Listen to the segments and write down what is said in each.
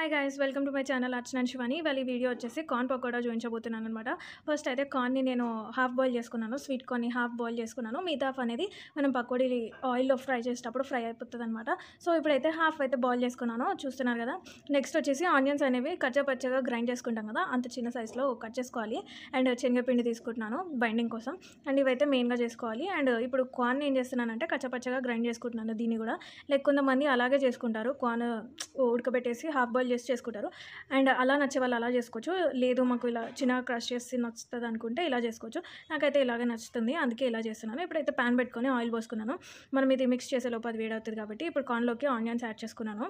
Hi guys welcome to my channel Archana Shivani వాళ్ళ video వచ్చేసి corn pakoda చూపించబోతున్నాను అనమాట ఫస్ట్ అయితే కార్న్ని నేను హాఫ్ బాయిల్ చేసుకున్నాను స్వీట్ కార్న్ని హాఫ్ బాయిల్ చేసుకున్నాను మిగతా అనేది మనం పకోడీ ఆయిల్లో ఫ్రై చేసేటప్పుడు ఫ్రై అయిపోతుంది అనమాట సో ఇప్పుడైతే హాఫ్ అయితే బాయిల్ చేసుకున్నాను చూస్తున్నారు కదా నెక్స్ట్ వచ్చేసి ఆనియన్స్ అనేవి కచ్చా పచ్చగా గ్రైండ్ చేసుకుంటాం కదా అంత చిన్న సైజులో కట్ చేసుకోవాలి అండ్ శనగపిండి తీసుకుంటున్నాను బైండింగ్ కోసం అండ్ ఇవైతే మెయిన్గా చేసుకోవాలి అండ్ ఇప్పుడు కార్న్ ఏం చేస్తున్నానంటే కచ్చపచ్చగా గ్రైండ్ చేసుకుంటున్నాను దీన్ని కూడా లేక కొంతమంది అలాగే చేసుకుంటారు కార్న్ ఉడకబెట్టేసి హాఫ్ బాయిల్ చేసి చేసుకుంటారు అండ్ అలా నచ్చే వాళ్ళు అలా చేసుకోవచ్చు లేదు మాకు ఇలా చిన్న క్రష్ చేసి నచ్చుతుంది అనుకుంటే ఇలా చేసుకోవచ్చు నాకైతే ఇలాగే నచ్చుతుంది అందుకే ఇలా చేస్తున్నాను ఇప్పుడైతే ప్యాన్ పెట్టుకొని ఆయిల్ పోసుకున్నాను మనం ఇది మిక్స్ చేసే లోపు అది వేడవుతుంది కాబట్టి ఇప్పుడు కాన్లోకి ఆనియన్స్ యాడ్ చేసుకున్నాను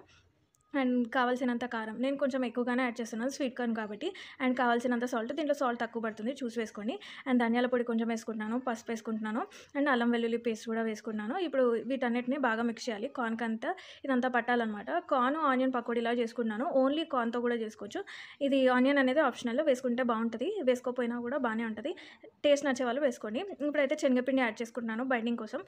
అండ్ కావాల్సినంత కారం నేను కొంచెం ఎక్కువగానే యాడ్ చేస్తున్నాను స్వీట్ కార్న్ కాబట్టి అండ్ కావాల్సినంత సాల్ట్ దీంట్లో సాల్ట్ తక్కువ పడుతుంది చూసి వేసుకోండి అండ్ ధనియాల పొడి కొంచెం వేసుకుంటున్నాను పసుపు వేసుకుంటున్నాను అండ్ అల్లం వెల్లుల్లి పేస్ట్ కూడా వేసుకుంటున్నాను ఇప్పుడు వీటన్నిటిని బాగా మిక్స్ చేయాలి కార్న్కి అంతా ఇదంతా పట్టాలన్నమాట కార్న్ ఆనియన్ ఇలా చేసుకున్నాను ఓన్లీ కార్న్తో కూడా చేసుకోవచ్చు ఇది ఆనియన్ అనేది ఆప్షనల్ వేసుకుంటే బాగుంటుంది వేసుకోకపోయినా కూడా బాగానే ఉంటుంది టేస్ట్ నచ్చే వాళ్ళు వేసుకోండి ఇప్పుడైతే శనగపిండి యాడ్ చేసుకుంటున్నాను బైండింగ్ కోసం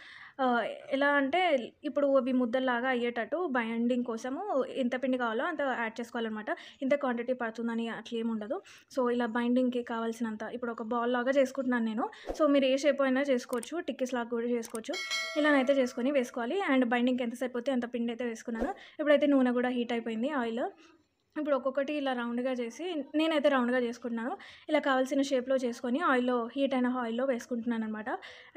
ఎలా అంటే ఇప్పుడు అవి ముద్దల్లాగా అయ్యేటట్టు బైండింగ్ కోసము ఎంత పిండి కావాలో అంత యాడ్ చేసుకోవాలన్నమాట ఇంత క్వాంటిటీ పడుతుందని అట్లేం ఉండదు సో ఇలా బైండింగ్కి కావాల్సినంత ఇప్పుడు ఒక బాల్ లాగా చేసుకుంటున్నాను నేను సో మీరు ఏ షేప్ అయినా చేసుకోవచ్చు టిక్కిస్ లాగా కూడా చేసుకోవచ్చు ఇలానైతే చేసుకొని వేసుకోవాలి అండ్ బైండింగ్కి ఎంత సరిపోతే అంత పిండి అయితే వేసుకున్నాను ఇప్పుడైతే నూనె కూడా హీట్ అయిపోయింది ఆయిల్ ఇప్పుడు ఒక్కొక్కటి ఇలా రౌండ్గా చేసి నేనైతే రౌండ్గా చేసుకుంటున్నాను ఇలా కావాల్సిన షేప్లో చేసుకొని ఆయిల్లో హీట్ అయిన ఆయిల్లో వేసుకుంటున్నాను అనమాట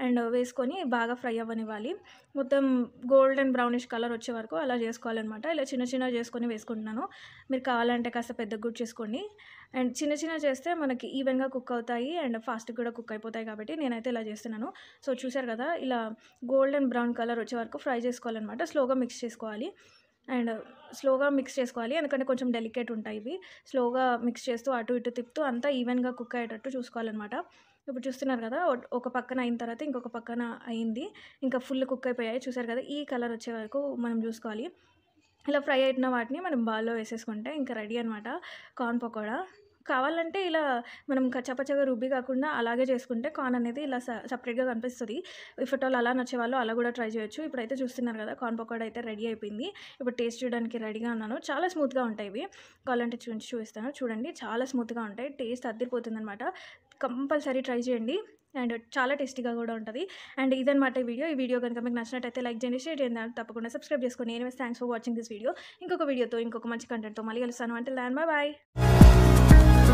అండ్ వేసుకొని బాగా ఫ్రై అవ్వనివ్వాలి మొత్తం గోల్డెన్ బ్రౌనిష్ కలర్ వచ్చే వరకు అలా చేసుకోవాలన్నమాట ఇలా చిన్న చిన్న చేసుకొని వేసుకుంటున్నాను మీరు కావాలంటే కాస్త పెద్ద గుడ్ చేసుకోండి అండ్ చిన్న చిన్న చేస్తే మనకి ఈవెన్గా కుక్ అవుతాయి అండ్ ఫాస్ట్ కూడా కుక్ అయిపోతాయి కాబట్టి నేనైతే ఇలా చేస్తున్నాను సో చూసారు కదా ఇలా గోల్డెన్ బ్రౌన్ కలర్ వచ్చే వరకు ఫ్రై చేసుకోవాలన్నమాట స్లోగా మిక్స్ చేసుకోవాలి అండ్ స్లోగా మిక్స్ చేసుకోవాలి ఎందుకంటే కొంచెం డెలికేట్ ఉంటాయి ఇవి స్లోగా మిక్స్ చేస్తూ అటు ఇటు తిప్పుతూ అంతా ఈవెన్గా కుక్ అయ్యేటట్టు చూసుకోవాలన్నమాట ఇప్పుడు చూస్తున్నారు కదా ఒక పక్కన అయిన తర్వాత ఇంకొక పక్కన అయింది ఇంకా ఫుల్ కుక్ అయిపోయాయి చూసారు కదా ఈ కలర్ వచ్చే వరకు మనం చూసుకోవాలి ఇలా ఫ్రై అయిన వాటిని మనం బాల్లో వేసేసుకుంటే ఇంకా రెడీ అనమాట కార్న్ పకోడా కావాలంటే ఇలా మనం కచ్చపచ్చగా రుబ్బి కాకుండా అలాగే చేసుకుంటే కార్న్ అనేది ఇలా సపరేట్గా కనిపిస్తుంది ఫోటోలు అలా నచ్చే వాళ్ళు అలా కూడా ట్రై చేయొచ్చు ఇప్పుడైతే చూస్తున్నారు కదా కార్న్ పకోడా అయితే రెడీ అయిపోయింది ఇప్పుడు టేస్ట్ చేయడానికి రెడీగా ఉన్నాను చాలా స్మూత్గా ఉంటాయి ఇవి కావాలంటే చూపించి చూపిస్తాను చూడండి చాలా స్మూత్గా ఉంటాయి టేస్ట్ అద్దరిపోతుంది అనమాట కంపల్సరీ ట్రై చేయండి అండ్ చాలా టేస్టీగా కూడా ఉంటుంది అండ్ ఇదనమాట ఈ వీడియో ఈ వీడియో కనుక మీకు నచ్చినట్టయితే లైక్ చేయండి షేర్ చేయండి తప్పకుండా సబ్స్క్రైబ్ చేసుకోండి anyways thanks for watching this video ఇంకొక వీడియోతో ఇంకొక మంచి కంటెంట్తో మళ్ళీ కలుస్తాను అంటే ల్యాండ్ బాయ్ బాయ్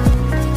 Bye.